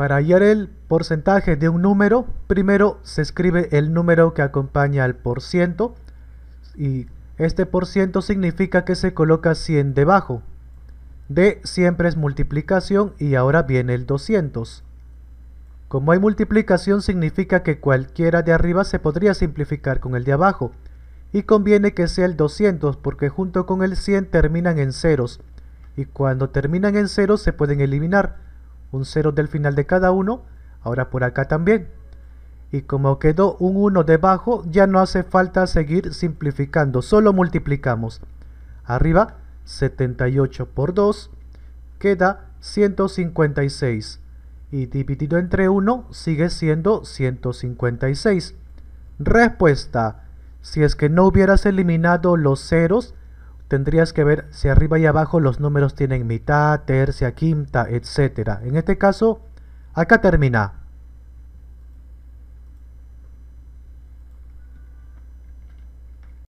Para hallar el porcentaje de un número, primero se escribe el número que acompaña al por y este por significa que se coloca 100 debajo. De siempre es multiplicación y ahora viene el 200. Como hay multiplicación significa que cualquiera de arriba se podría simplificar con el de abajo y conviene que sea el 200 porque junto con el 100 terminan en ceros y cuando terminan en ceros se pueden eliminar un 0 del final de cada uno, ahora por acá también. Y como quedó un 1 debajo, ya no hace falta seguir simplificando, solo multiplicamos. Arriba, 78 por 2, queda 156. Y dividido entre 1 sigue siendo 156. Respuesta. Si es que no hubieras eliminado los ceros, tendrías que ver si arriba y abajo los números tienen mitad, tercia, quinta, etc. En este caso, acá termina.